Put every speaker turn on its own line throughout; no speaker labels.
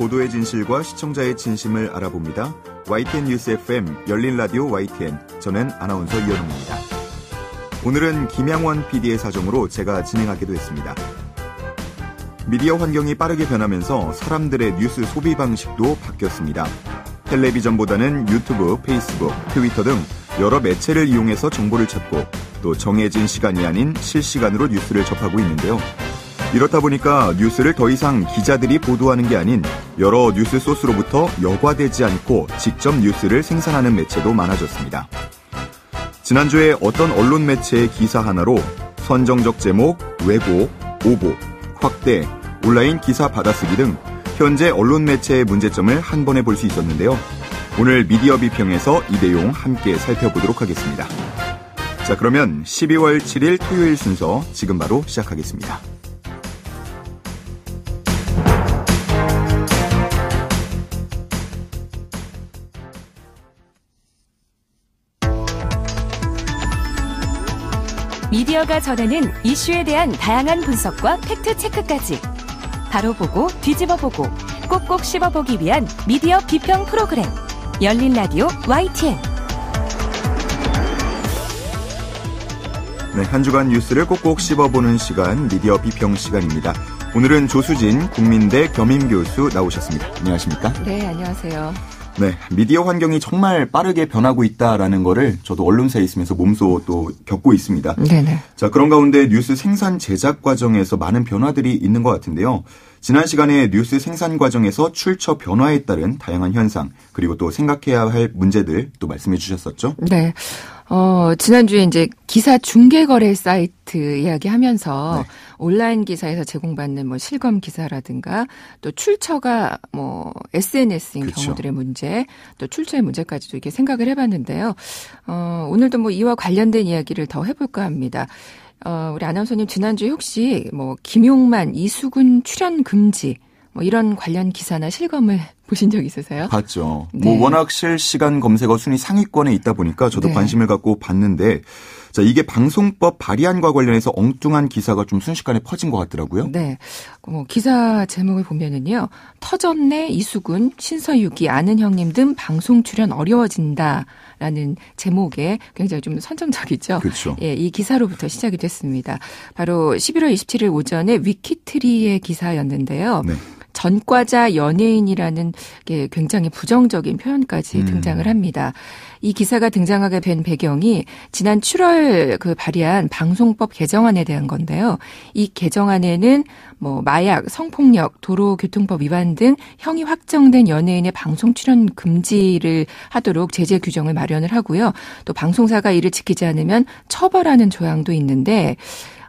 보도의 진실과 시청자의 진심을 알아봅니다. YTN 뉴스 FM 열린 라디오 YTN 저는 아나운서 이현웅입니다. 오늘은 김양원 PD의 사정으로 제가 진행하기도 했습니다. 미디어 환경이 빠르게 변하면서 사람들의 뉴스 소비 방식도 바뀌었습니다. 텔레비전보다는 유튜브, 페이스북, 트위터 등 여러 매체를 이용해서 정보를 찾고 또 정해진 시간이 아닌 실시간으로 뉴스를 접하고 있는데요. 이렇다 보니까 뉴스를 더 이상 기자들이 보도하는 게 아닌 여러 뉴스 소스로부터 여과되지 않고 직접 뉴스를 생산하는 매체도 많아졌습니다. 지난주에 어떤 언론 매체의 기사 하나로 선정적 제목, 외고, 오보, 확대, 온라인 기사 받아쓰기 등 현재 언론 매체의 문제점을 한 번에 볼 수 있었는데요. 오늘 미디어 비평에서 이 내용 함께 살펴보도록 하겠습니다. 자, 그러면 12월 7일 토요일 순서 지금 바로 시작하겠습니다.
플레가 전하는 이슈에 대한 다양한 분석과 팩트체크까지 바로 보고 뒤집어 보고 꼭꼭 씹어보기 위한 미디어 비평 프로그램 열린 라디오 YTN
네, 한 주간 뉴스를 꼭꼭 씹어보는 시간 미디어 비평 시간입니다. 오늘은 조수진 국민대 겸임 교수 나오셨습니다. 안녕하십니까?
네, 안녕하세요.
네, 미디어 환경이 정말 빠르게 변하고 있다라는 거를 저도 언론사에 있으면서 몸소 또 겪고 있습니다. 네네. 자, 그런 가운데 뉴스 생산 제작 과정에서 많은 변화들이 있는 것 같은데요. 지난 시간에 뉴스 생산 과정에서 출처 변화에 따른 다양한 현상, 그리고 또 생각해야 할 문제들 또 말씀해 주셨었죠?
네. 어, 지난주에 이제 기사 중개거래 사이트 이야기하면서 네. 온라인 기사에서 제공받는 뭐 실검 기사라든가 또 출처가 뭐 SNS인 그쵸. 경우들의 문제 또 출처의 문제까지도 이렇게 생각을 해봤는데요. 어, 오늘도 뭐 이와 관련된 이야기를 더 해볼까 합니다. 어, 우리 아나운서님 지난주에 혹시 뭐 김용만, 이수근 출연 금지 뭐 이런 관련 기사나 실검을 보신 적이 있으세요?
봤죠. 뭐 네. 뭐 워낙 실시간 검색어 순위 상위권에 있다 보니까 저도 네. 관심을 갖고 봤는데 자, 이게 방송법 발의안과 관련해서 엉뚱한 기사가 좀 순식간에 퍼진 것 같더라고요.
네. 뭐 기사 제목을 보면은요. 터전네 이수근, 신서유기, 아는 형님 등 방송 출연 어려워진다. 라는 제목에 굉장히 좀 선정적이죠. 그렇죠. 예, 이 기사로부터 시작이 됐습니다. 바로 11월 27일 오전에 위키트리의 기사였는데요. 네. 전과자 연예인이라는 게 굉장히 부정적인 표현까지 음. 등장을 합니다. 이 기사가 등장하게 된 배경이 지난 7월 그 발의한 방송법 개정안에 대한 건데요. 이 개정안에는 뭐 마약, 성폭력, 도로교통법 위반 등 형이 확정된 연예인의 방송 출연 금지를 하도록 제재 규정을 마련을 하고요. 또 방송사가 이를 지키지 않으면 처벌하는 조항도 있는데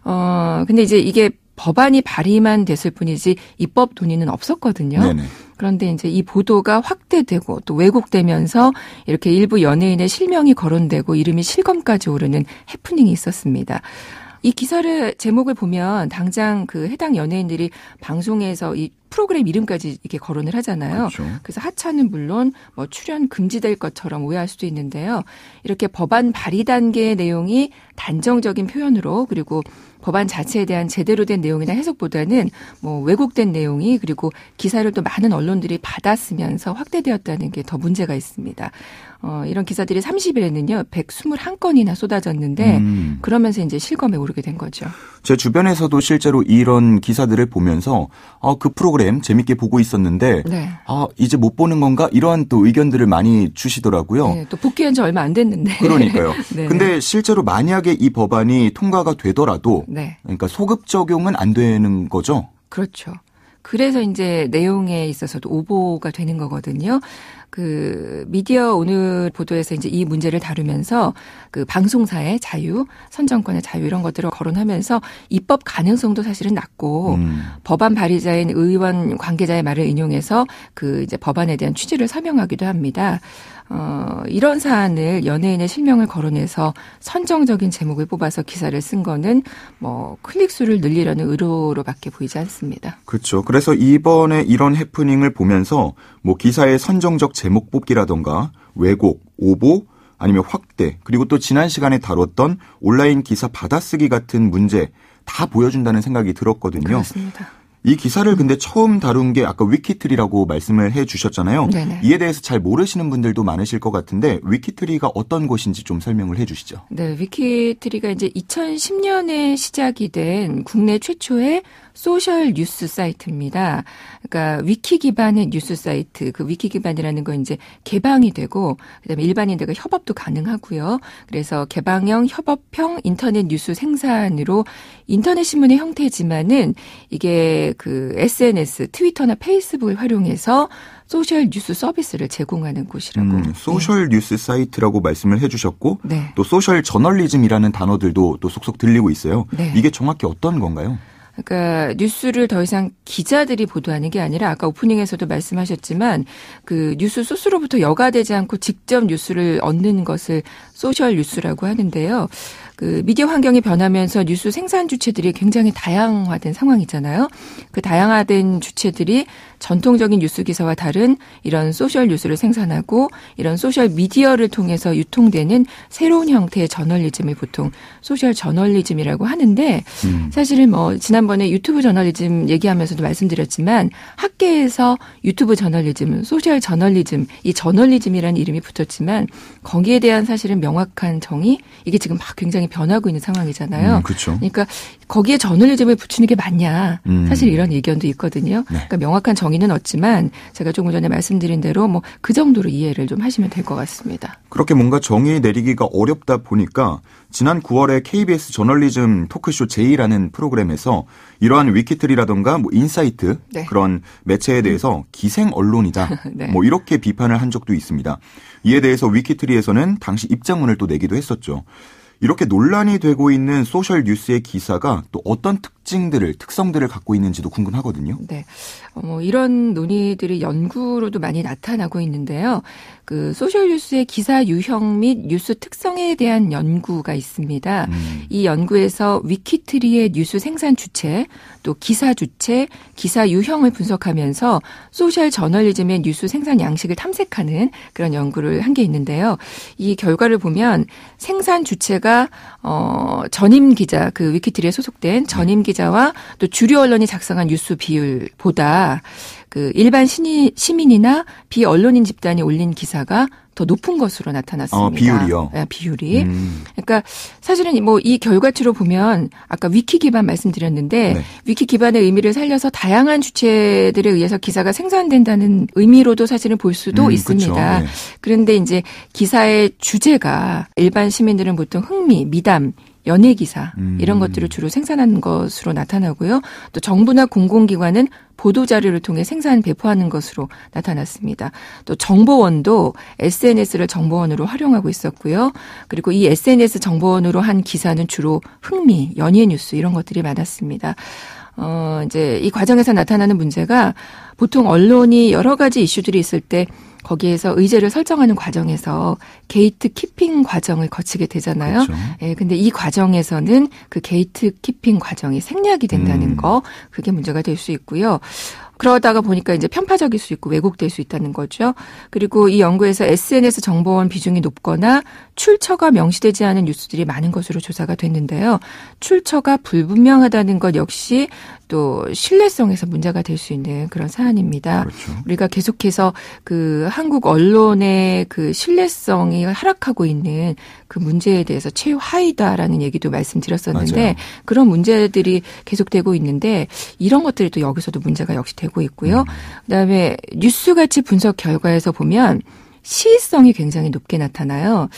어, 근데 이제 이게 법안이 발의만 됐을 뿐이지 입법 논의는 없었거든요. 네네. 그런데 이제 이 보도가 확대되고 또 왜곡되면서 이렇게 일부 연예인의 실명이 거론되고 이름이 실검까지 오르는 해프닝이 있었습니다. 이 기사를 제목을 보면 당장 그 해당 연예인들이 방송에서 이 프로그램 이름까지 이렇게 거론을 하잖아요. 그렇죠. 그래서 하차는 물론 뭐 출연 금지될 것처럼 오해할 수도 있는데요. 이렇게 법안 발의 단계의 내용이 단정적인 표현으로 그리고 법안 자체에 대한 제대로 된 내용이나 해석보다는 뭐 왜곡된 내용이 그리고 기사를 또 많은 언론들이 받았으면서 확대되었다는 게 더 문제가 있습니다. 어, 이런 기사들이 30일에는요, 121건이나 쏟아졌는데, 음. 그러면서 이제 실검에 오르게 된 거죠.
제 주변에서도 실제로 이런 기사들을 보면서, 아, 그 프로그램 재밌게 보고 있었는데, 네. 아, 이제 못 보는 건가? 이러한 또 의견들을 많이 주시더라고요. 네,
또 복귀한 지 얼마 안 됐는데. 그러니까요. 네. 근데
실제로 만약에 이 법안이 통과가 되더라도, 네. 그러니까 소급 적용은 안 되는 거죠?
그렇죠. 그래서 이제 내용에 있어서도 오보가 되는 거거든요. 그 미디어 오늘 보도에서 이제 이 문제를 다루면서 그 방송사의 자유, 선정권의 자유 이런 것들을 거론하면서 입법 가능성도 사실은 낮고 음. 법안 발의자인 의원 관계자의 말을 인용해서 그 이제 법안에 대한 취지를 서명하기도 합니다. 어, 이런 사안을 연예인의 실명을 거론해서 선정적인 제목을 뽑아서 기사를 쓴 거는 뭐 클릭수를 늘리려는 의도로밖에 보이지 않습니다.
그렇죠. 그래서 이번에 이런 해프닝을 보면서 뭐 기사의 선정적 제목 뽑기라던가 왜곡, 오보, 아니면 확대, 그리고 또 지난 시간에 다뤘던 온라인 기사 받아쓰기 같은 문제 다 보여준다는 생각이 들었거든요. 그렇습니다. 이 기사를 근데 처음 다룬 게 아까 위키트리라고 말씀을 해 주셨잖아요. 네네. 이에 대해서 잘 모르시는 분들도 많으실 것 같은데 위키트리가 어떤 곳인지 좀 설명을 해 주시죠.
네, 위키트리가 이제 2010년에 시작이 된 국내 최초의 소셜 뉴스 사이트입니다. 그러니까 위키 기반의 뉴스 사이트, 그 위키 기반이라는 건 이제 개방이 되고 그다음에 일반인들과 그 협업도 가능하고요. 그래서 개방형 협업형 인터넷 뉴스 생산으로 인터넷 신문의 형태지만은 이게 그 SNS, 트위터나 페이스북을 활용해서 소셜 뉴스 서비스를 제공하는 곳이라고.
음, 소셜 네. 뉴스 사이트라고 말씀을 해주셨고 네. 또 소셜 저널리즘이라는 단어들도 또 속속 들리고 있어요. 네. 이게 정확히 어떤 건가요?
그러니까 뉴스를 더 이상 기자들이 보도하는 게 아니라 아까 오프닝에서도 말씀하셨지만 그 뉴스 소스로부터 여가되지 않고 직접 뉴스를 얻는 것을 소셜 뉴스라고 하는데요. 그 미디어 환경이 변하면서 뉴스 생산 주체들이 굉장히 다양화된 상황이잖아요. 그 다양화된 주체들이 전통적인 뉴스 기사와 다른 이런 소셜 뉴스를 생산하고 이런 소셜 미디어를 통해서 유통되는 새로운 형태의 저널리즘을 보통 소셜 저널리즘이라고 하는데 음. 사실은 뭐 지난번에 유튜브 저널리즘 얘기하면서도 말씀드렸지만 학계에서 유튜브 저널리즘, 소셜 저널리즘 이 저널리즘이라는 이름이 붙었지만 거기에 대한 사실은 명확한 정의 이게 지금 막 굉장히 변하고 있는 상황이잖아요. 음, 그렇죠. 그러니까 거기에 저널리즘을 붙이는 게 맞냐. 음. 사실 이런 의견도 있거든요. 네. 그러니까 명확한 정의는 없지만 제가 조금 전에 말씀드린 대로 뭐 그 정도로 이해를 좀 하시면 될 것 같습니다.
그렇게 뭔가 정의 내리기가 어렵다 보니까 지난 9월에 KBS 저널리즘 토크쇼 제이라는 프로그램에서 이러한 위키틀이라던가 뭐 인사이트 네. 그런 매체에 대해서 음. 기생 언론이다. 네. 뭐 이렇게 비판을 한 적도 있습니다. 이에 대해서 위키트리에서는 당시 입장문을 또 내기도 했었죠. 이렇게 논란이 되고 있는 소셜 뉴스의 기사가 또 어떤 특징들을 특성들을 갖고 있는지도 궁금하거든요. 네.
어, 뭐 이런 논의들이 연구로도 많이 나타나고 있는데요. 그 소셜 뉴스의 기사 유형 및 뉴스 특성에 대한 연구가 있습니다. 음. 이 연구에서 위키트리의 뉴스 생산 주체, 또 기사 주체, 기사 유형을 분석하면서 소셜 저널리즘의 뉴스 생산 양식을 탐색하는 그런 연구를 한 게 있는데요. 이 결과를 보면 생산 주체가 어 전임 기자 그 위키트리에 소속된 전임 기자와 또 주류 언론이 작성한 뉴스 비율보다 그 일반 시니, 시민이나 비언론인 집단이 올린 기사가 더 높은 것으로 나타났습니다. 어, 비율이요. 네, 비율이. 음. 그러니까 사실은 뭐 이 결과치로 보면 아까 위키 기반 말씀드렸는데 네. 위키 기반의 의미를 살려서 다양한 주체들에 의해서 기사가 생산된다는 의미로도 사실은 볼 수도 음, 있습니다. 네. 그런데 이제 기사의 주제가 일반 시민들은 보통 흥미, 미담, 연예 기사 음. 이런 것들을 주로 생산하는 것으로 나타나고요. 또 정부나 공공기관은 보도 자료를 통해 생산 배포하는 것으로 나타났습니다. 또 정보원도 SNS를 정보원으로 활용하고 있었고요. 그리고 이 SNS 정보원으로 한 기사는 주로 흥미, 연예 뉴스 이런 것들이 많았습니다. 어, 이제 이 과정에서 나타나는 문제가 보통 언론이 여러 가지 이슈들이 있을 때 거기에서 의제를 설정하는 과정에서 게이트 키핑 과정을 거치게 되잖아요. 그렇 예, 근데 이 과정에서는 그 게이트 키핑 과정이 생략이 된다는 음. 거, 그게 문제가 될 수 있고요. 그러다가 보니까 이제 편파적일 수 있고 왜곡될 수 있다는 거죠. 그리고 이 연구에서 SNS 정보원 비중이 높거나 출처가 명시되지 않은 뉴스들이 많은 것으로 조사가 됐는데요. 출처가 불분명하다는 것 역시 또 신뢰성에서 문제가 될 수 있는 그런 사안입니다. 그렇죠. 우리가 계속해서 그 한국 언론의 그 신뢰성이 하락하고 있는 그 문제에 대해서 최하위다라는 얘기도 말씀드렸었는데 맞아요. 그런 문제들이 계속되고 있는데 이런 것들이 또 여기서도 문제가 역시 되고 있고요. 음. 그다음에 뉴스가치 분석 결과에서 보면 시의성이 굉장히 높게 나타나요.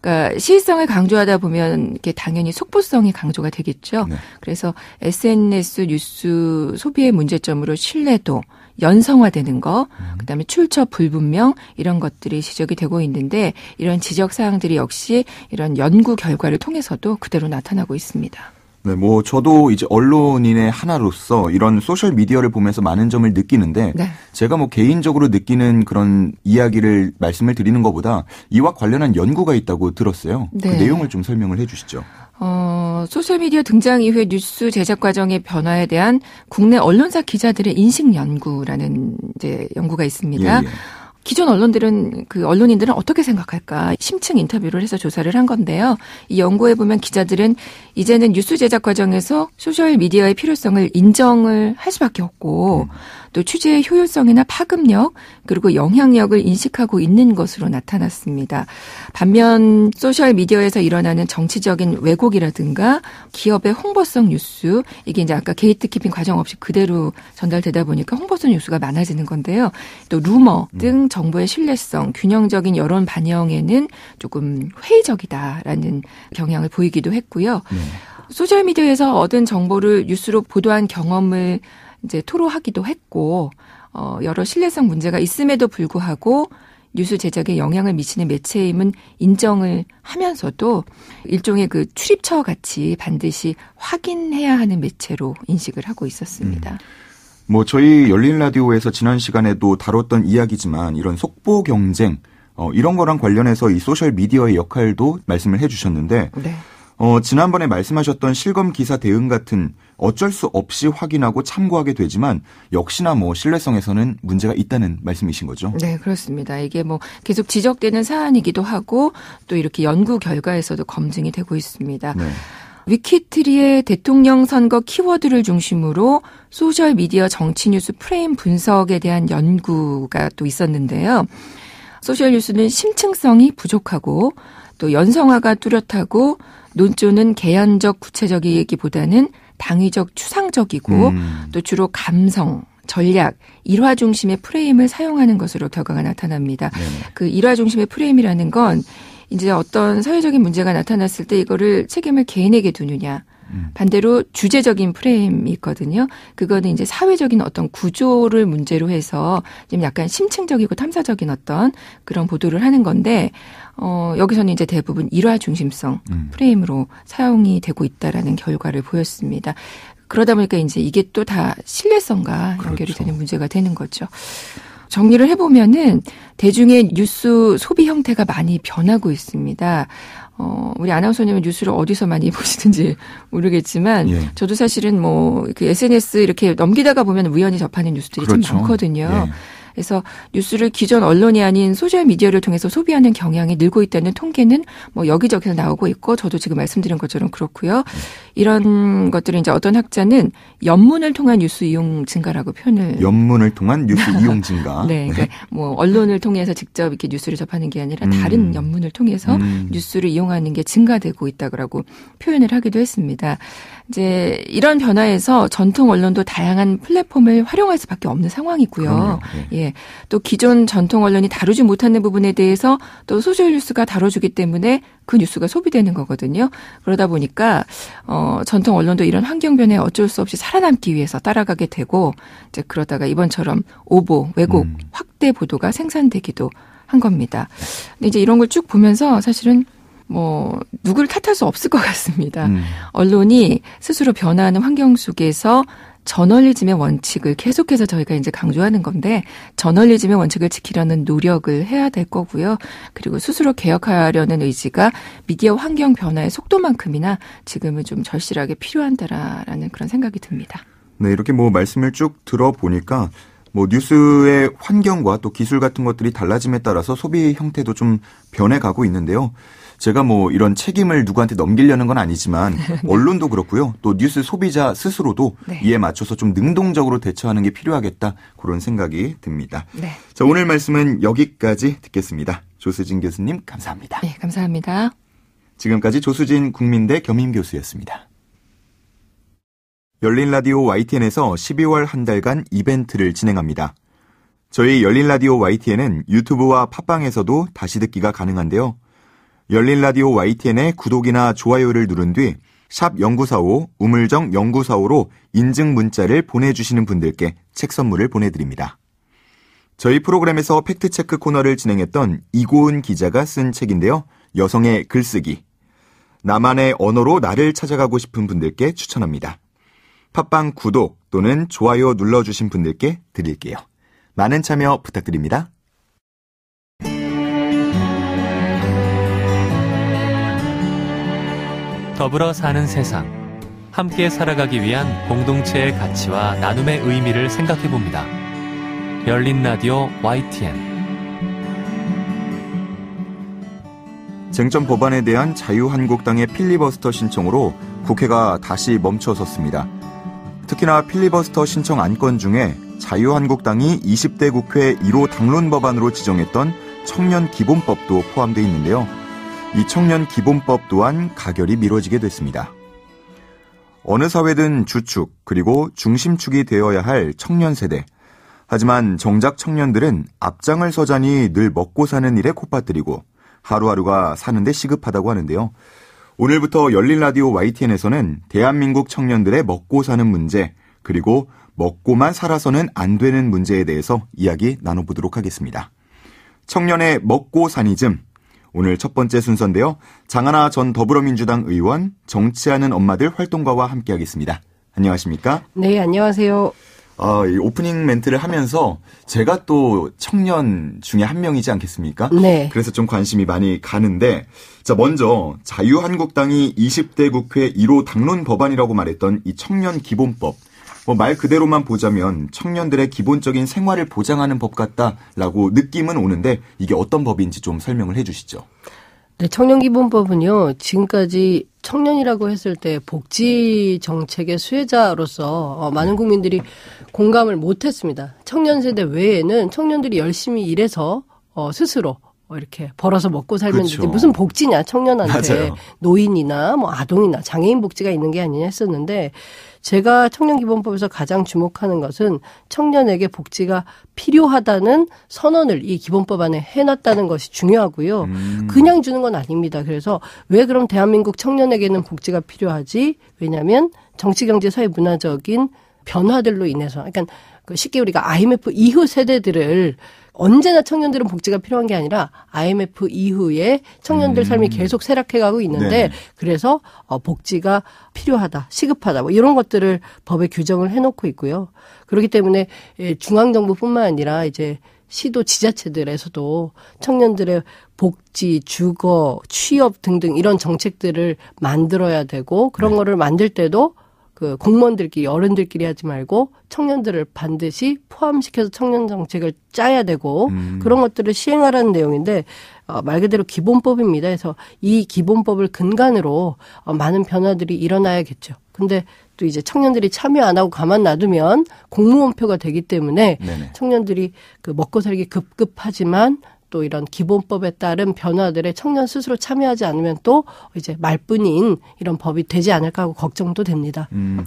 그러니까 시의성을 강조하다 보면 이게 당연히 속보성이 강조가 되겠죠. 네. 그래서 SNS 뉴스 소비의 문제점으로 신뢰도, 연성화되는 거, 음. 그다음에 출처 불분명 이런 것들이 지적이 되고 있는데 이런 지적 사항들이 역시 이런 연구 결과를 통해서도 그대로 나타나고
있습니다. 네, 뭐 저도 이제 언론인의 하나로서 이런 소셜 미디어를 보면서 많은 점을 느끼는데 네. 제가 뭐 개인적으로 느끼는 그런 이야기를 말씀을 드리는 것보다 이와 관련한 연구가 있다고 들었어요. 그 네. 그 내용을 좀 설명을 해 주시죠.
어, 소셜 미디어 등장 이후에 뉴스 제작 과정의 변화에 대한 국내 언론사 기자들의 인식 연구라는 이제 연구가 있습니다. 예, 예. 기존 언론들은 그 언론인들은 어떻게 생각할까 심층 인터뷰를 해서 조사를 한 건데요. 이 연구에 보면 기자들은 이제는 뉴스 제작 과정에서 소셜 미디어의 필요성을 인정을 할 수밖에 없고 음. 또 취재의 효율성이나 파급력 그리고 영향력을 인식하고 있는 것으로 나타났습니다. 반면 소셜 미디어에서 일어나는 정치적인 왜곡이라든가 기업의 홍보성 뉴스 이게 이제 아까 게이트키핑 과정 없이 그대로 전달되다 보니까 홍보성 뉴스가 많아지는 건데요. 또 루머 음. 등 정보의 신뢰성, 균형적인 여론 반영에는 조금 회의적이다라는 경향을 보이기도 했고요. 네. 소셜미디어에서 얻은 정보를 뉴스로 보도한 경험을 이제 토로하기도 했고 어 여러 신뢰성 문제가 있음에도 불구하고 뉴스 제작에 영향을 미치는 매체임은 인정을 하면서도 일종의 그 출입처 같이 반드시 확인해야 하는 매체로 인식을 하고 있었습니다. 음.
뭐 저희 열린 라디오에서 지난 시간에도 다뤘던 이야기지만 이런 속보 경쟁 어, 이런 거랑 관련해서 이 소셜 미디어의 역할도 말씀을 해주셨는데 네. 어, 지난번에 말씀하셨던 실검 기사 대응 같은 어쩔 수 없이 확인하고 참고하게 되지만 역시나 뭐 신뢰성에서는 문제가 있다는 말씀이신 거죠?
네, 그렇습니다. 이게 뭐 계속 지적되는 사안이기도 하고 또 이렇게 연구 결과에서도 검증이 되고 있습니다. 네. 위키트리의 대통령 선거 키워드를 중심으로 소셜 미디어 정치 뉴스 프레임 분석에 대한 연구가 또 있었는데요. 소셜 뉴스는 심층성이 부족하고 또 연성화가 뚜렷하고 논조는 개연적 구체적이기보다는 당위적 추상적이고 음. 또 주로 감성 전략, 일화 중심의 프레임을 사용하는 것으로 결과가 나타납니다. 네그 일화 중심의 프레임이라는 건 이제 어떤 사회적인 문제가 나타났을 때 이거를 책임을 개인에게 두느냐 음. 반대로 주제적인 프레임이 있거든요. 그거는 이제 사회적인 어떤 구조를 문제로 해서 지금 약간 심층적이고 탐사적인 어떤 그런 보도를 하는 건데 어 여기서는 이제 대부분 일화 중심성 음. 프레임으로 사용이 되고 있다라는 결과를 보였습니다. 그러다 보니까 이제 이게 또 다 신뢰성과 그렇죠. 연결이 되는 문제가 되는 거죠. 정리를 해보면은 대중의 뉴스 소비 형태가 많이 변하고 있습니다. 어, 우리 아나운서님은 뉴스를 어디서 많이 보시든지 모르겠지만 예. 저도 사실은 뭐그 SNS 이렇게 넘기다가 보면 우연히 접하는 뉴스들이 그렇죠. 참 많거든요. 예. 그래서 뉴스를 기존 언론이 아닌 소셜 미디어를 통해서 소비하는 경향이 늘고 있다는 통계는 뭐 여기저기서 나오고 있고 저도 지금 말씀드린 것처럼 그렇고요. 이런 것들을 이제 어떤 학자는 연문을 통한 뉴스 이용 증가라고 표현을
연문을 통한 뉴스 이용 증가. 네, 네, 그러니까
뭐 언론을 통해서 직접 이렇게 뉴스를 접하는 게 아니라 다른 음. 연문을 통해서 음. 뉴스를 이용하는 게 증가되고 있다고 표현을 하기도 했습니다. 이제 이런 변화에서 전통 언론도 다양한 플랫폼을 활용할 수밖에 없는 상황이고요. 네. 예. 또 기존 전통 언론이 다루지 못하는 부분에 대해서 또 소셜 뉴스가 다뤄주기 때문에 그 뉴스가 소비되는 거거든요. 그러다 보니까 어 전통 언론도 이런 환경 변화에 어쩔 수 없이 살아남기 위해서 따라가게 되고 이제 그러다가 이번처럼 오보, 왜곡, 음. 확대 보도가 생산되기도 한 겁니다. 근데 이제 이런 걸 쭉 보면서 사실은 뭐누굴 탓할 수 없을 것 같습니다. 음. 언론이 스스로 변화하는 환경 속에서 저널리즘의 원칙을 계속해서 저희가 이제 강조하는 건데 저널리즘의 원칙을 지키려는 노력을 해야 될 거고요. 그리고 스스로 개혁하려는 의지가 미디어 환경 변화의 속도만큼이나 지금은 좀 절실하게 필요한데라라는 그런 생각이 듭니다.
네, 이렇게 뭐 말씀을 쭉 들어보니까 뭐 뉴스의 환경과 또 기술 같은 것들이 달라짐에 따라서 소비 형태도 좀 변해가고 있는데요. 제가 뭐 이런 책임을 누구한테 넘기려는 건 아니지만 네. 언론도 그렇고요. 또 뉴스 소비자 스스로도 네. 이에 맞춰서 좀 능동적으로 대처하는 게 필요하겠다 그런 생각이 듭니다. 네. 자, 오늘 말씀은 여기까지 듣겠습니다. 조수진 교수님 감사합니다.
네, 감사합니다.
지금까지 조수진 국민대 겸임 교수였습니다. 열린 라디오 YTN에서 12월 한 달간 이벤트를 진행합니다. 저희 열린 라디오 YTN은 유튜브와 팟빵에서도 다시 듣기가 가능한데요. 열린라디오 YTN의 구독이나 좋아요를 누른 뒤샵0945 우물정 0945로 인증 문자를 보내주시는 분들께 책 선물을 보내드립니다. 저희 프로그램에서 팩트체크 코너를 진행했던 이고은 기자가 쓴 책인데요. 여성의 글쓰기. 나만의 언어로 나를 찾아가고 싶은 분들께 추천합니다. 팟빵 구독 또는 좋아요 눌러주신 분들께 드릴게요. 많은 참여 부탁드립니다. 더불어 사는 세상. 함께 살아가기 위한 공동체의 가치와 나눔의 의미를 생각해 봅니다. 열린 라디오 YTN. 쟁점 법안에 대한 자유한국당의 필리버스터 신청으로 국회가 다시 멈춰섰습니다. 특히나 필리버스터 신청 안건 중에 자유한국당이 20대 국회 1호 당론 법안으로 지정했던 청년 기본법도 포함되어 있는데요. 이청년 기본법 또한 가결이 미뤄지게 됐습니다. 어느 사회든 주축 그리고 중심축이 되어야 할 청년 세대. 하지만 정작 청년들은 앞장을 서자니 늘 먹고 사는 일에 코파뜨리고 하루하루가 사는데 시급하다고 하는데요. 오늘부터 열린 라디오 YTN에서는 대한민국 청년들의 먹고 사는 문제 그리고 먹고만 살아서는 안 되는 문제에 대해서 이야기 나눠보도록 하겠습니다. 청년의 먹고 사니즘 오늘 첫 번째 순서인데요. 장하나 전 더불어민주당 의원, 정치하는 엄마들 활동가와 함께하겠습니다. 안녕하십니까? 네, 안녕하세요. 아, 이 오프닝 멘트를 하면서 제가 또 청년 중에 한 명이지 않겠습니까? 네. 그래서 좀 관심이 많이 가는데, 자, 먼저 자유한국당이 20대 국회 1호 당론 법안이라고 말했던 이 청년 기본법. 뭐말 그대로만 보자면 청년들의 기본적인 생활을 보장하는 법 같다라고 느낌은 오는데 이게 어떤 법인지 좀 설명을 해 주시죠.
네, 청년기본법은요, 지금까지 청년이라고 했을 때 복지 정책의 수혜자로서 어, 많은 국민들이 공감을 못했습니다. 청년 세대 외에는 청년들이 열심히 일해서 어, 스스로 뭐 이렇게 벌어서 먹고 살면 그렇죠. 되지 무슨 복지냐 청년한테 맞아요. 노인이나 뭐 아동이나 장애인 복지가 있는 게 아니냐 했었는데 제가 청년기본법에서 가장 주목하는 것은 청년에게 복지가 필요하다는 선언을 이 기본법 안에 해놨다는 것이 중요하고요. 음. 그냥 주는 건 아닙니다. 그래서 왜 그럼 대한민국 청년에게는 복지가 필요하지? 왜냐하면 정치, 경제, 사회, 문화적인 변화들로 인해서, 그러니까 그 쉽게 우리가 IMF 이후 세대들을 언제나 청년들은 복지가 필요한 게 아니라 IMF 이후에 청년들 음. 삶이 계속 쇠락해가고 있는데 네. 그래서 어, 복지가 필요하다, 시급하다 뭐 이런 것들을 법에 규정을 해놓고 있고요. 그렇기 때문에 예, 중앙 정부뿐만 아니라 이제 시도 지자체들에서도 청년들의 복지, 주거, 취업 등등 이런 정책들을 만들어야 되고 그런 네. 거를 만들 때도 그 공무원들끼리 어른들끼리 하지 말고 청년들을 반드시 포함시켜서 청년 정책을 짜야 되고 음. 그런 것들을 시행하라는 내용인데 어, 말 그대로 기본법입니다. 그래서 이 기본법을 근간으로 어, 많은 변화들이 일어나야겠죠. 근데 또 이제 청년들이 참여 안 하고 가만 놔두면 공무원표가 되기 때문에 네네. 청년들이 그 먹고 살기 급급하지만 또 이런 기본법에 따른 변화들에 청년 스스로 참여하지 않으면 또 이제 말뿐인 이런 법이 되지 않을까 하고 걱정도 됩니다.
음,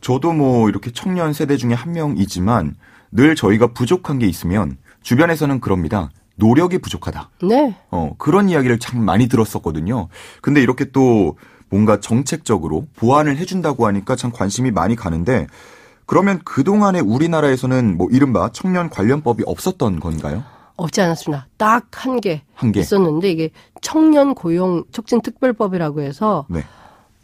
저도 뭐 이렇게 청년 세대 중에 한 명이지만 늘 저희가 부족한 게 있으면 주변에서는 그럽니다. 노력이 부족하다. 네. 어, 그런 이야기를 참 많이 들었었거든요. 근데 이렇게 또 뭔가 정책적으로 보완을 해준다고 하니까 참 관심이 많이 가는데 그러면 그동안에 우리나라에서는 뭐 이른바 청년 관련법이 없었던 건가요?
없지 않았습니다. 딱 한 개 있었는데 이게 청년 고용 촉진 특별법이라고 해서 네.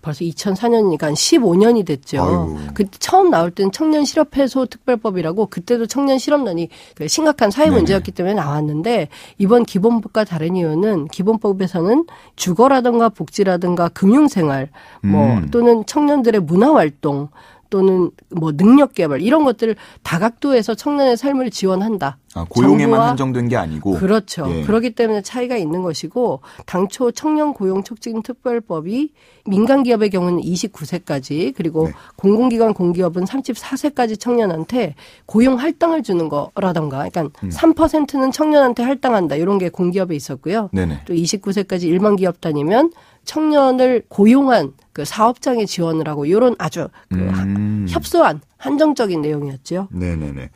벌써 2004년이니까 15년이 됐죠. 그때 처음 나올 때는 청년 실업 해소 특별법이라고 그때도 청년 실업난이 그 심각한 사회 문제였기 때문에 나왔는데 이번 기본법과 다른 이유는 기본법에서는 주거라든가 복지라든가 금융생활 뭐 음. 또는 청년들의 문화활동 또는 뭐 능력 개발 이런 것들을 다각도에서 청년의 삶을 지원한다. 아,
고용에만 한정된 게 아니고 그렇죠. 예. 그렇기
때문에 차이가 있는 것이고 당초 청년 고용 촉진 특별법이 민간 기업의 경우는 29세까지 그리고 네. 공공기관 공기업은 34세까지 청년한테 고용 할당을 주는 거라던가 그러니까 음. 3%는 청년한테 할당한다 이런 게 공기업에 있었고요. 네네. 또 29세까지 일반 기업 다니면 청년을 고용한 그 사업장에 지원을 하고 요런 아주
그 음.
협소한 한정적인 내용이었죠
네네네.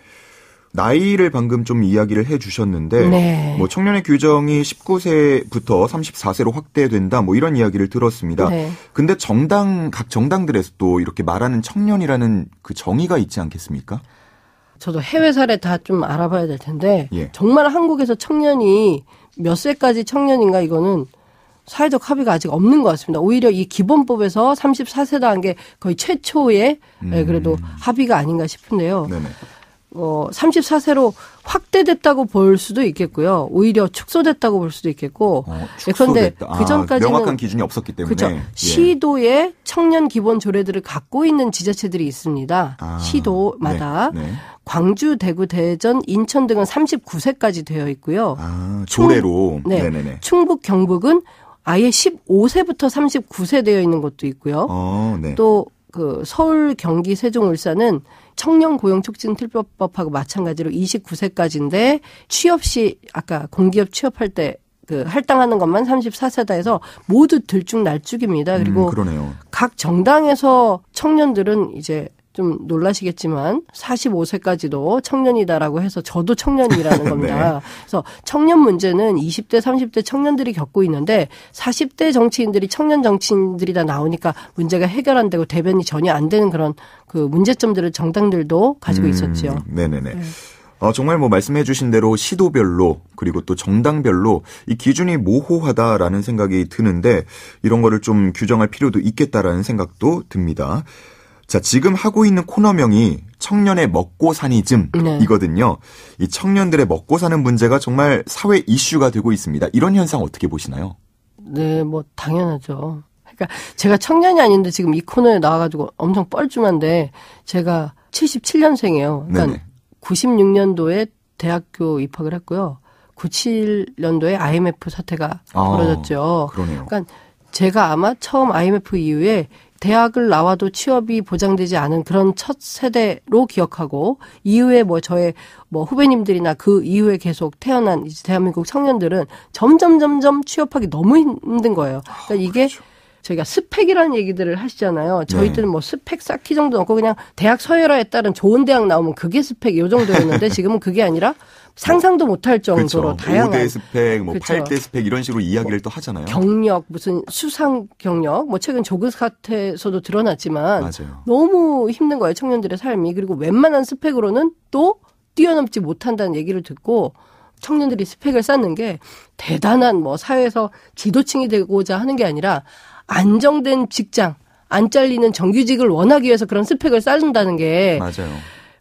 나이를 방금 좀 이야기를 해 주셨는데 네. 뭐 청년의 규정이 19세부터 34세로 확대된다 뭐 이런 이야기를 들었습니다. 네. 근데 정당 각 정당들에서 또 이렇게 말하는 청년이라는 그 정의가 있지 않겠습니까?
저도 해외 사례 다 좀 알아봐야 될 텐데 예. 정말 한국에서 청년이 몇 세까지 청년인가 이거는 사회적 합의가 아직 없는 것 같습니다. 오히려 이 기본법에서 34세라는 게 거의 최초의 예, 음. 그래도 합의가 아닌가 싶은데요. 네네. 어, 34세로 확대됐다고 볼 수도 있겠고요. 오히려 축소됐다고 볼 수도 있겠고. 어, 그런데 아, 그 전까지는 명확한 기준이
없었기 때문에 그렇죠. 예.
시도에 청년 기본 조례들을 갖고 있는 지자체들이 있습니다. 아, 시도마다 네, 네. 광주, 대구, 대전, 인천 등은 39세까지 되어 있고요.
아, 조례로. 충, 네,
충북, 경북은 아예 15세부터 39세 되어 있는 것도 있고요. 어, 네. 또그 서울, 경기, 세종, 울산은 청년 고용 촉진 특별법하고 마찬가지로 29세까지인데 취업 시 아까 공기업 취업할 때 그 할당하는 것만 34세다 해서 모두 들쭉날쭉입니다. 음, 그리고 음, 각 정당에서 청년들은 이제 좀 놀라시겠지만 45세까지도 청년이다라고 해서 저도 청년이라는 겁니다. 네. 그래서 청년 문제는 20대, 30대 청년들이 겪고 있는데 40대 정치인들이 청년 정치인들이 다 나오니까 문제가 해결 안 되고 대변이 전혀 안 되는 그런 그 문제점들을 정당들도 가지고 음, 있었죠요
네네네. 네. 어, 정말 뭐 말씀해 주신 대로 시도별로 그리고 또 정당별로 이 기준이 모호하다라는 생각이 드는데 이런 거를 좀 규정할 필요도 있겠다라는 생각도 듭니다. 자, 지금 하고 있는 코너명이 청년의 먹고 사니즘이거든요. 네. 이 청년들의 먹고 사는 문제가 정말 사회 이슈가 되고 있습니다. 이런 현상 어떻게 보시나요?
네, 뭐 당연하죠. 그러니까 제가 청년이 아닌데 지금 이 코너에 나와가지고 엄청 뻘쭘한데 제가 77년생이에요. 그러니까 96년도에 대학교 입학을 했고요. 97년도에 IMF 사태가 아, 벌어졌죠. 그러네요. 그러니까 제가 아마 처음 IMF 이후에 대학을 나와도 취업이 보장되지 않은 그런 첫 세대로 기억하고 이후에 뭐 저의 뭐 후배님들이나 그 이후에 계속 태어난 이제 대한민국 청년들은 점점 점점 취업하기 너무 힘든 거예요. 그러니까 아, 이게 그렇죠. 저희가 스펙이라는 얘기들을 하시잖아요. 저희들은 네. 뭐 스펙 쌓기 정도 없고 그냥 대학 서열화에 따른 좋은 대학 나오면 그게 스펙 요 정도였는데 지금은 그게 아니라 상상도 못할 정도로 그렇죠. 다양한 5대 스펙,
뭐 그렇죠. 8대 스펙 이런 식으로 이야기를 또 하잖아요.
경력, 무슨 수상 경력, 뭐 최근 조그 사태에서도 드러났지만 맞아요. 너무 힘든 거예요 청년들의 삶이 그리고 웬만한 스펙으로는 또 뛰어넘지 못한다는 얘기를 듣고 청년들이 스펙을 쌓는 게 대단한 뭐 사회에서 지도층이 되고자 하는 게 아니라 안정된 직장, 안 잘리는 정규직을 원하기 위해서 그런 스펙을 쌓는다는 게 맞아요.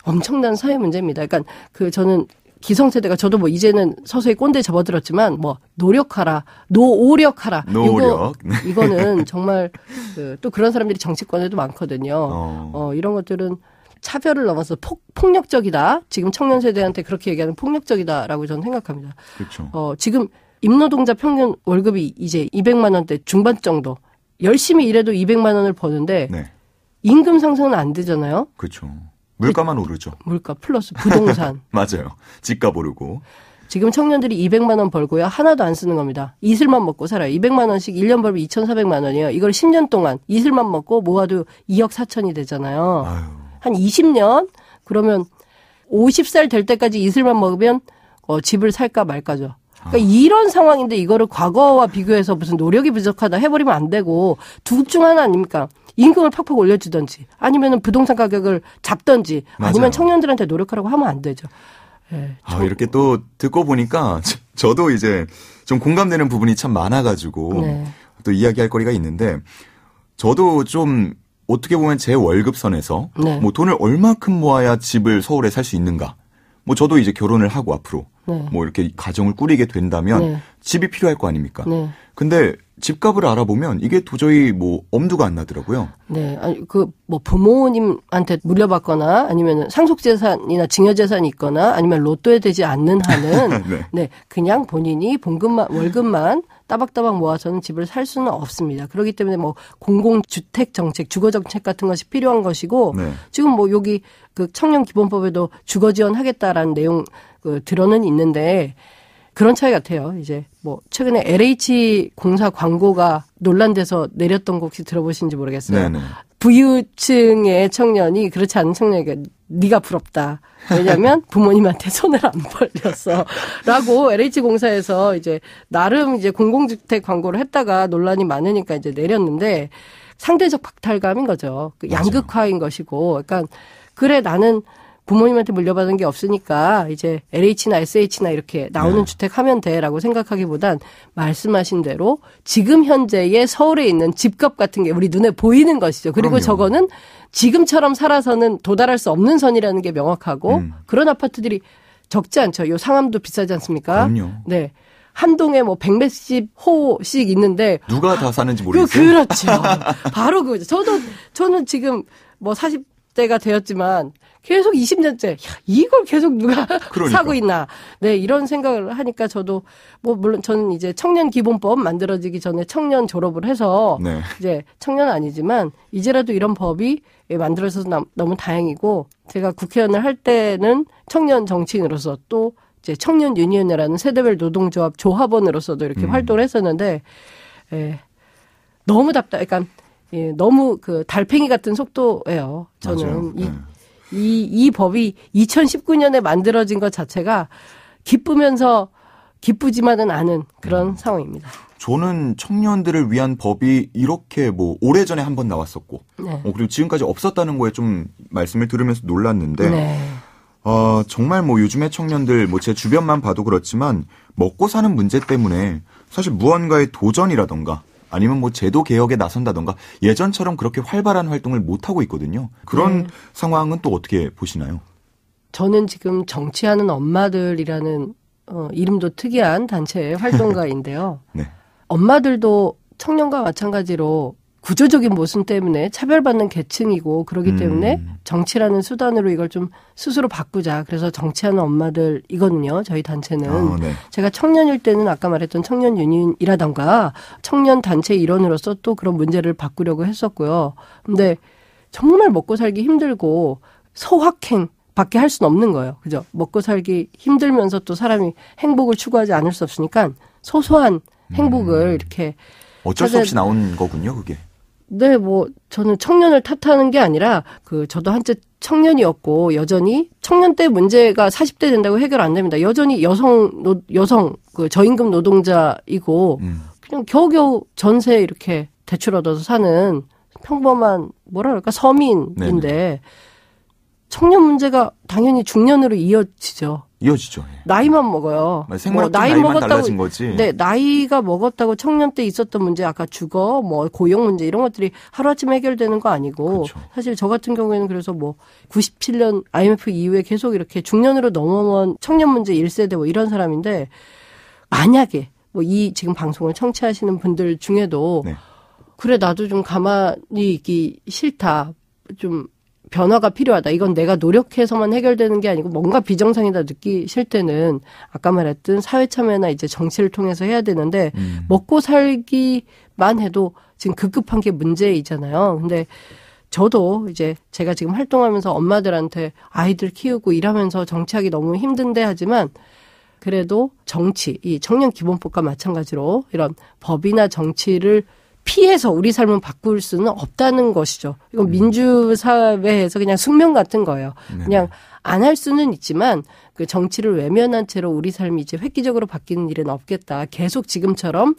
엄청난 사회 문제입니다. 그러니까 그 저는 기성세대가 저도 뭐 이제는 서서히 꼰대 접어들었지만 뭐 노력하라, 노오력하라. 노력 이거 네. 이거는 정말 그, 또 그런 사람들이 정치권에도 많거든요. 어. 어 이런 것들은 차별을 넘어서 폭, 폭력적이다. 지금 청년 세대한테 그렇게 얘기하는 폭력적이다라고 저는 생각합니다. 그렇죠. 어 지금 임노동자 평균 월급이 이제 200만 원대 중반 정도. 열심히 일해도 200만 원을 버는데 네. 임금 상승은 안 되잖아요.
그렇죠. 물가만 오르죠.
물가 플러스 부동산.
맞아요. 집값 오르고.
지금 청년들이 200만 원 벌고요. 하나도 안 쓰는 겁니다. 이슬만 먹고 살아요. 200만 원씩 1년 벌면 2,400만 원이에요. 이걸 10년 동안 이슬만 먹고 모아도 2억 4천이 되잖아요. 아유. 한 20년? 그러면 50살 될 때까지 이슬만 먹으면 어, 집을 살까 말까죠. 그러니까 이런 상황인데 이거를 과거와 비교해서 무슨 노력이 부족하다 해버리면 안 되고 둘 중 하나 아닙니까? 임금을 팍팍 올려주던지 아니면 부동산 가격을 잡던지 아니면 청년들한테 노력하라고 하면 안 되죠.
네, 아, 이렇게 또 듣고 보니까 저도 이제 좀 공감되는 부분이 참 많아가지고 네. 또 이야기할 거리가 있는데 저도 좀 어떻게 보면 제 월급선에서 네. 뭐 돈을 얼마큼 모아야 집을 서울에 살 수 있는가. 뭐 저도 이제 결혼을 하고 앞으로 네. 뭐 이렇게 가정을 꾸리게 된다면 네. 집이 필요할 거 아닙니까? 네. 근데 집값을 알아보면 이게 도저히 뭐 엄두가 안 나더라고요.
네, 아니 그뭐 부모님한테 물려받거나 아니면 상속재산이나 증여재산이 있거나 아니면 로또에 되지 않는 한은 네. 네. 그냥 본인이 봉급만 월급만 따박따박 모아서는 집을 살 수는 없습니다. 그렇기 때문에 뭐 공공주택 정책, 주거 정책 같은 것이 필요한 것이고 네. 지금 뭐 여기 그 청년 기본법에도 주거 지원하겠다라는 내용 그드어는 있는데 그런 차이 같아요. 이제 뭐 최근에 LH 공사 광고가 논란돼서 내렸던 거 혹시 들어보신지 모르겠어요. 네네. 부유층의 청년이 그렇지 않은 청년에게 네가 부럽다. 왜냐하면 부모님한테 손을 안 벌렸어라고 LH 공사에서 이제 나름 이제 공공주택 광고를 했다가 논란이 많으니까 이제 내렸는데 상대적 박탈감인 거죠. 그 양극화인 것이고, 그러니까 그래 나는 부모님한테 물려받은 게 없으니까 이제 LH나 SH나 이렇게 나오는 네. 주택 하면 돼라고 생각하기보단 말씀하신 대로 지금 현재의 서울에 있는 집값 같은 게 우리 눈에 보이는 것이죠. 그리고 그럼요. 저거는 지금처럼 살아서는 도달할 수 없는 선이라는 게 명확하고 음. 그런 아파트들이 적지 않죠. 요 상암도 비싸지 않습니까? 그럼요. 네. 한 동에 뭐 백몇십 호씩 있는데
누가 다 사는지 그 모르겠어요. 그렇죠. 그, 그렇죠.
바로 그거죠. 저도 저는 지금 뭐 40대가 되었지만 계속 20년째 야, 이걸 계속 누가 그러니까. 사고 있나. 네, 이런 생각을 하니까 저도 뭐 물론 저는 이제 청년 기본법 만들어지기 전에 청년 졸업을 해서 네. 이제 청년 아니지만 이제라도 이런 법이 예, 만들어져서 너무 다행이고 제가 국회의원을 할 때는 청년 정치인으로서 또 이제 청년 유니언이라는 세대별 노동조합 조합원으로서도 이렇게 음. 활동을 했었는데 예, 너무 답답. 그러니까 예, 너무 그 달팽이 같은 속도예요. 저는 맞아요. 이 네. 이, 이 법이 2019년에 만들어진 것 자체가 기쁘면서 기쁘지만은 않은 그런 음. 상황입니다.
저는 청년들을 위한 법이 이렇게 뭐 오래전에 한번 나왔었고 네. 어, 그리고 지금까지 없었다는 거에 좀 말씀을 들으면서 놀랐는데 네. 어, 정말 뭐 요즘의 청년들 뭐 제 주변만 봐도 그렇지만 먹고 사는 문제 때문에 사실 무언가의 도전이라던가 아니면 뭐 제도 개혁에 나선다던가 예전처럼 그렇게 활발한 활동을 못 하고 있거든요. 그런 네. 상황은 또 어떻게 보시나요? 저는 지금
정치하는 엄마들이라는 어, 이름도 특이한 단체의 활동가인데요. 네. 엄마들도 청년과 마찬가지로 구조적인 모순 때문에 차별받는 계층이고 그러기 음. 때문에 정치라는 수단으로 이걸 좀 스스로 바꾸자. 그래서 정치하는 엄마들이거든요. 저희 단체는 어, 네. 제가 청년일 때는 아까 말했던 청년 유닛이라던가 청년 단체 일원으로서 또 그런 문제를 바꾸려고 했었고요. 근데 정말 먹고 살기 힘들고 소확행 밖에 할 수는 없는 거예요. 그죠? 먹고 살기 힘들면서 또 사람이 행복을 추구하지 않을 수 없으니까 소소한 행복을 음. 이렇게
어쩔 수 없이 나온 거군요, 그게.
네, 뭐 저는 청년을 탓하는 게 아니라 그 저도 한때 청년이었고 여전히 청년 때 문제가 40대 된다고 해결 안 됩니다. 여전히 여성 노, 여성 그 저임금 노동자이고 음. 그냥 겨우겨우 전세 이렇게 대출 얻어서 사는 평범한 뭐라 그럴까 서민인데 네네. 청년 문제가 당연히 중년으로 이어지죠. 이어지죠. 예. 나이만 먹어요. 네, 뭐 나이 먹었다고 네, 나이가 먹었다고 청년 때 있었던 문제 아까 주거 뭐 고용 문제 이런 것들이 하루아침에 해결되는 거 아니고 그렇죠. 사실 저 같은 경우에는 그래서 뭐 97년 IMF 이후에 계속 이렇게 중년으로 넘어온 청년 문제 1세대 뭐 이런 사람인데 만약에 뭐 이 지금 방송을 청취하시는 분들 중에도 네. 그래 나도 좀 가만히 있기 싫다. 좀 변화가 필요하다. 이건 내가 노력해서만 해결되는 게 아니고 뭔가 비정상이다 느끼실 때는 아까 말했던 사회 참여나 이제 정치를 통해서 해야 되는데 음. 먹고 살기만 해도 지금 급급한 게 문제이잖아요. 근데 저도 이제 제가 지금 활동하면서 엄마들한테 아이들 키우고 일하면서 정치하기 너무 힘든데 하지만 그래도 정치, 이 청년 기본법과 마찬가지로 이런 법이나 정치를 피해서 우리 삶을 바꿀 수는 없다는 것이죠. 이건 음. 민주사회에서 그냥 숙명 같은 거예요. 네. 그냥 안 할 수는 있지만 그 정치를 외면한 채로 우리 삶이 이제 획기적으로 바뀌는 일은 없겠다. 계속 지금처럼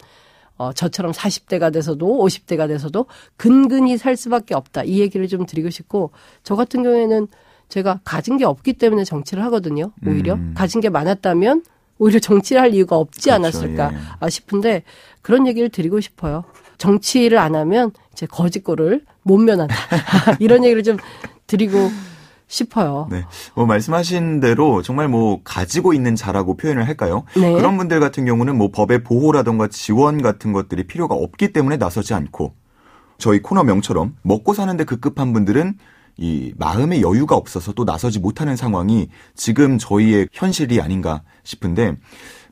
어, 저처럼 40대가 돼서도 50대가 돼서도 근근히 살 수밖에 없다. 이 얘기를 좀 드리고 싶고 저 같은 경우에는 제가 가진 게 없기 때문에 정치를 하거든요. 오히려 음. 가진 게 많았다면 오히려 정치를 할 이유가 없지 그렇죠, 않았을까 예. 싶은데 그런 얘기를 드리고 싶어요. 정치를 안 하면 이제 거짓골를못 면한다. 이런 얘기를 좀 드리고 싶어요.
네. 뭐 말씀하신 대로 정말 뭐 가지고 있는 자라고 표현을 할까요? 네. 그런 분들 같은 경우는 뭐 법의 보호라던가 지원 같은 것들이 필요가 없기 때문에 나서지 않고 저희 코너 명처럼 먹고 사는데 급급한 분들은 이 마음의 여유가 없어서 또 나서지 못하는 상황이 지금 저희의 현실이 아닌가 싶은데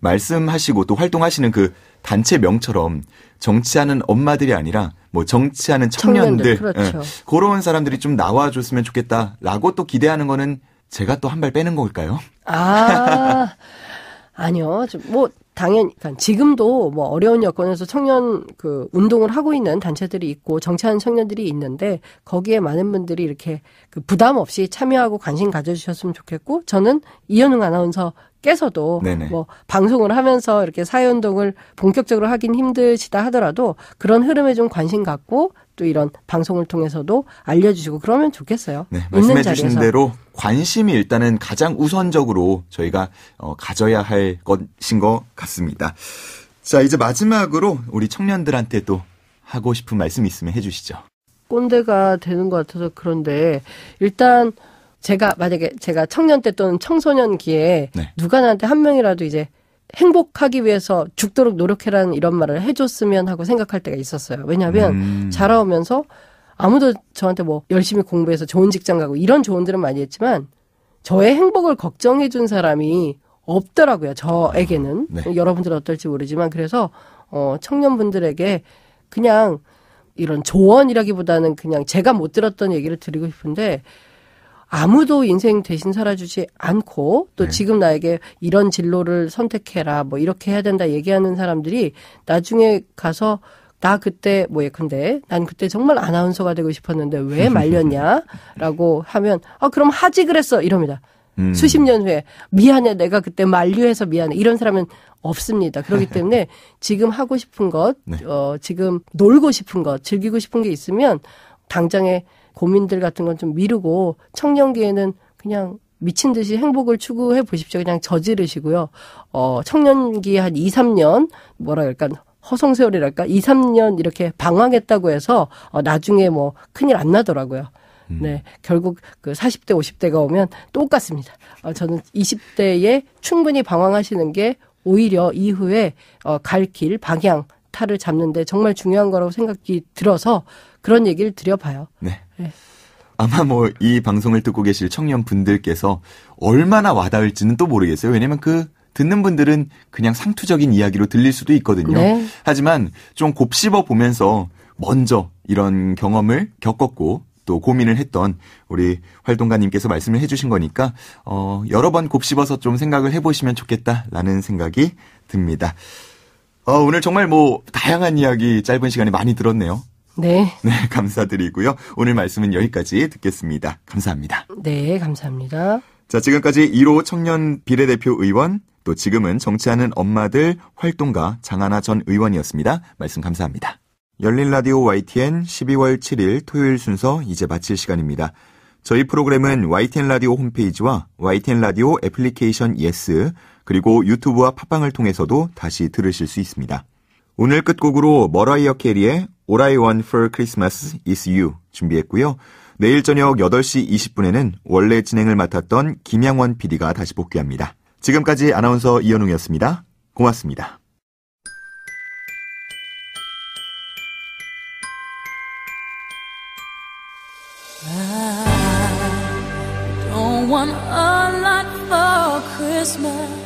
말씀하시고 또 활동하시는 그 단체 명처럼 정치하는 엄마들이 아니라 뭐 정치하는 청년들, 청년들 예. 그렇죠. 예, 그런 사람들이 좀 나와줬으면 좋겠다라고 또 기대하는 거는 제가 또 한 발 빼는 걸까요?
아 아니요, 뭐 당연히 그러니까 지금도 뭐 어려운 여건에서 청년 그 운동을 하고 있는 단체들이 있고 정치하는 청년들이 있는데 거기에 많은 분들이 이렇게 그 부담 없이 참여하고 관심 가져주셨으면 좋겠고 저는 이현웅 아나운서 께서도 네네. 뭐 방송을 하면서 이렇게 사회운동을 본격적으로 하긴 힘드시다 하더라도 그런 흐름에 좀 관심 갖고 또 이런 방송을 통해서도 알려주시고 그러면 좋겠어요. 네, 말씀해 주신 대로
관심이 일단은 가장 우선적으로 저희가 어, 가져야 할 것인 것 같습니다. 자, 이제 마지막으로 우리 청년들한테 도 하고 싶은 말씀 있으면 해주시죠.
꼰대가 되는 것 같아서 그런데 일단 제가 만약에 제가 청년 때 또는 청소년기에 네. 누가 나한테 한 명이라도 이제 행복하기 위해서 죽도록 노력해라는 이런 말을 해줬으면 하고 생각할 때가 있었어요. 왜냐하면 음. 자라오면서 아무도 저한테 뭐 열심히 공부해서 좋은 직장 가고 이런 조언들은 많이 했지만 저의 행복을 걱정해 준 사람이 없더라고요. 저에게는 아, 네. 여러분들 은 어떨지 모르지만 그래서 어 청년분들에게 그냥 이런 조언이라기보다는 그냥 제가 못 들었던 얘기를 드리고 싶은데 아무도 인생 대신 살아주지 않고 또 네. 지금 나에게 이런 진로를 선택해라 뭐 이렇게 해야 된다 얘기하는 사람들이 나중에 가서 나 그때 뭐 예컨대 난 그때 정말 아나운서가 되고 싶었는데 왜 말렸냐라고 하면 아 그럼 하지 그랬어 이럽니다. 음. 수십 년 후에 미안해 내가 그때 만류해서 미안해 이런 사람은 없습니다. 그렇기 때문에 지금 하고 싶은 것, 네. 어 지금 놀고 싶은 것, 즐기고 싶은 게 있으면 당장에 고민들 같은 건 좀 미루고 청년기에는 그냥 미친 듯이 행복을 추구해 보십시오. 그냥 저지르시고요. 어, 청년기 한 2, 3년, 뭐라 그럴까, 허송세월이랄까, 2, 3년 이렇게 방황했다고 해서, 어, 나중에 뭐 큰일 안 나더라고요. 음. 네. 결국 그 40대, 50대가 오면 똑같습니다. 어, 저는 20대에 충분히 방황하시는 게 오히려 이후에 어, 갈 길, 방향, 탈을 잡는데 정말 중요한 거라고 생각이 들어서 그런 얘기를 드려봐요. 네. 네.
아마 뭐 이 방송을 듣고 계실 청년분들께서 얼마나 와닿을지는 또 모르겠어요. 왜냐면 그 듣는 분들은 그냥 상투적인 이야기로 들릴 수도 있거든요. 네. 하지만 좀 곱씹어 보면서 먼저 이런 경험을 겪었고 또 고민을 했던 우리 활동가님께서 말씀을 해주신 거니까 어, 여러 번 곱씹어서 좀 생각을 해보시면 좋겠다라는 생각이 듭니다. 어, 오늘 정말 뭐 다양한 이야기 짧은 시간에 많이 들었네요. 네. 네, 감사드리고요. 오늘 말씀은 여기까지 듣겠습니다. 감사합니다.
네, 감사합니다.
자, 지금까지 1호 청년 비례대표 의원 또 지금은 정치하는 엄마들 활동가 장하나 전 의원이었습니다. 말씀 감사합니다. 열린 라디오 YTN 12월 7일 토요일 순서 이제 마칠 시간입니다. 저희 프로그램은 YTN 라디오 홈페이지와 YTN 라디오 애플리케이션 예스 그리고 유튜브와 팟빵을 통해서도 다시 들으실 수 있습니다. 오늘 끝곡으로 머라이어 캐리의 All I Want for Christmas is You 준비했고요. 내일 저녁 8시 20분에는 원래 진행을 맡았던 김양원 PD가 다시 복귀합니다. 지금까지 아나운서 이현웅이었습니다. 고맙습니다.
I don't want a lot for
Christmas.